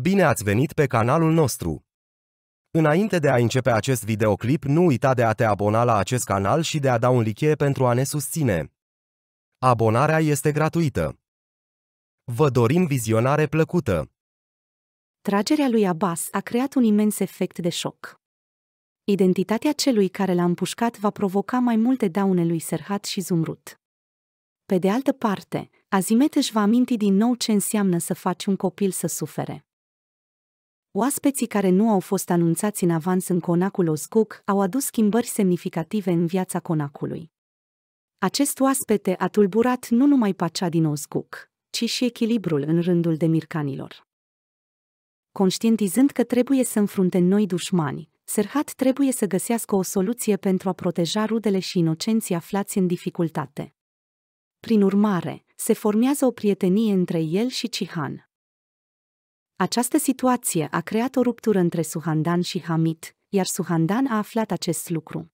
Bine ați venit pe canalul nostru! Înainte de a începe acest videoclip, nu uita de a te abona la acest canal și de a da un like pentru a ne susține. Abonarea este gratuită. Vă dorim vizionare plăcută! Tragerea lui Abbas a creat un imens efect de șoc. Identitatea celui care l-a împușcat va provoca mai multe daune lui Serhat și Zumrut. Pe de altă parte, Azimet își va aminti din nou ce înseamnă să faci un copil să sufere. Oaspeții care nu au fost anunțați în avans în conacul Oscuc au adus schimbări semnificative în viața conacului. Acest oaspete a tulburat nu numai pacea din Oscuc, ci și echilibrul în rândul de mircanilor. Conștientizând că trebuie să înfrunte noi dușmani, Serhat trebuie să găsească o soluție pentru a proteja rudele și inocenții aflați în dificultate. Prin urmare, se formează o prietenie între el și Cihan. Această situație a creat o ruptură între Suhandan și Hamid, iar Suhandan a aflat acest lucru.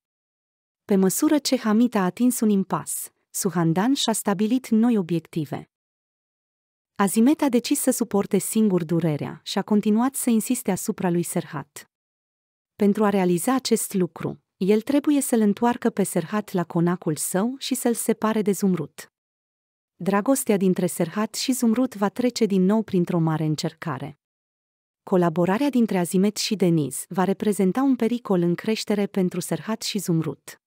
Pe măsură ce Hamid a atins un impas, Suhandan și-a stabilit noi obiective. Azimet a decis să suporte singur durerea și a continuat să insiste asupra lui Serhat. Pentru a realiza acest lucru, el trebuie să-l întoarcă pe Serhat la conacul său și să-l separe de Zumrut dragostea dintre Serhat și Zumrut va trece din nou printr-o mare încercare. Colaborarea dintre Azimet și Deniz va reprezenta un pericol în creștere pentru Serhat și Zumrut.